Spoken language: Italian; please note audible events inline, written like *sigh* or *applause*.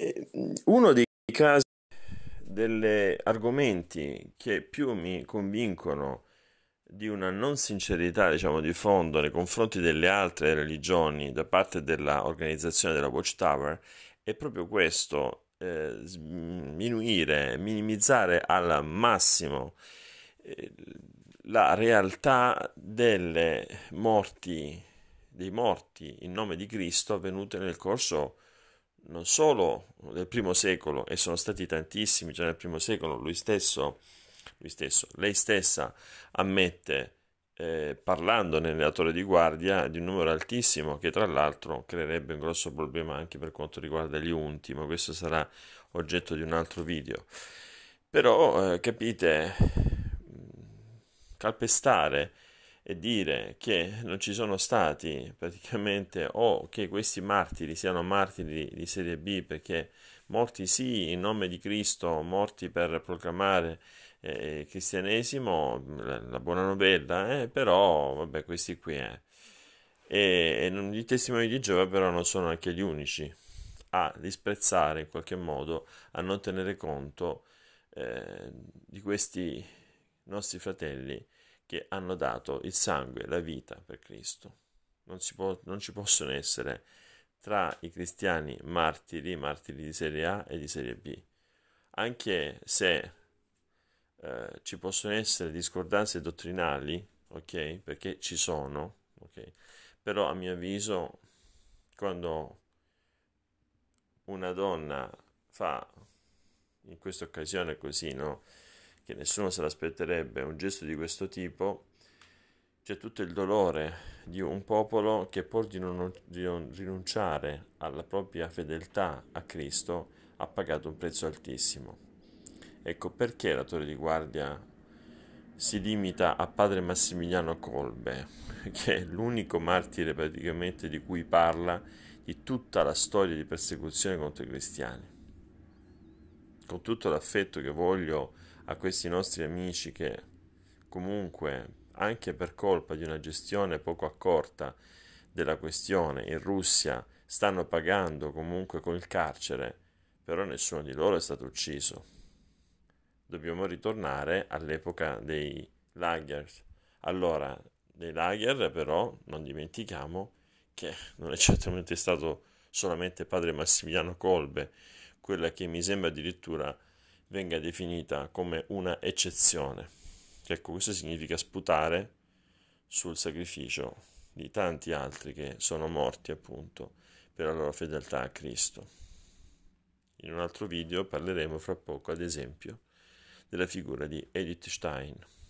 Eh, uno dei casi, degli argomenti che più mi convincono di una non sincerità, diciamo, di fondo nei confronti delle altre religioni da parte dell'organizzazione della Watchtower è proprio questo, eh, sminuire, minimizzare al massimo eh, la realtà delle morti, dei morti in nome di Cristo avvenute nel corso non solo nel primo secolo, e sono stati tantissimi già nel primo secolo, lui stesso, lui stesso lei stessa ammette, eh, parlando nelle di guardia, di un numero altissimo che tra l'altro creerebbe un grosso problema anche per quanto riguarda gli unti, ma questo sarà oggetto di un altro video. Però eh, capite, calpestare e dire che non ci sono stati praticamente o che questi martiri siano martiri di serie B perché morti sì in nome di Cristo, morti per proclamare eh, il cristianesimo, la, buona novella, eh, però vabbè questi qui è. Eh. E, e i testimoni di Giova però non sono anche gli unici a disprezzare in qualche modo, a non tenere conto eh, di questi nostri fratelli che hanno dato il sangue, la vita per Cristo. Non, può, non ci possono essere tra i cristiani martiri, martiri di serie A e di serie B, anche se eh, ci possono essere discordanze dottrinali, ok? Perché ci sono, ok? Però a mio avviso quando una donna fa in questa occasione così, no? che nessuno se l'aspetterebbe, un gesto di questo tipo, c'è tutto il dolore di un popolo che pur di non, di non rinunciare alla propria fedeltà a Cristo ha pagato un prezzo altissimo. Ecco perché la torre di guardia si limita a padre Massimiliano Colbe, *laughs* che è l'unico martire praticamente di cui parla di tutta la storia di persecuzione contro i cristiani. Con tutto l'affetto che voglio a questi nostri amici che comunque anche per colpa di una gestione poco accorta della questione in Russia stanno pagando comunque col carcere, però nessuno di loro è stato ucciso. Dobbiamo ritornare all'epoca dei lager. Allora, dei lager però non dimentichiamo che non è certamente stato solamente padre Massimiliano Colbe, quella che mi sembra addirittura venga definita come una eccezione. Ecco, questo significa sputare sul sacrificio di tanti altri che sono morti appunto per la loro fedeltà a Cristo. In un altro video parleremo fra poco, ad esempio, della figura di Edith Stein.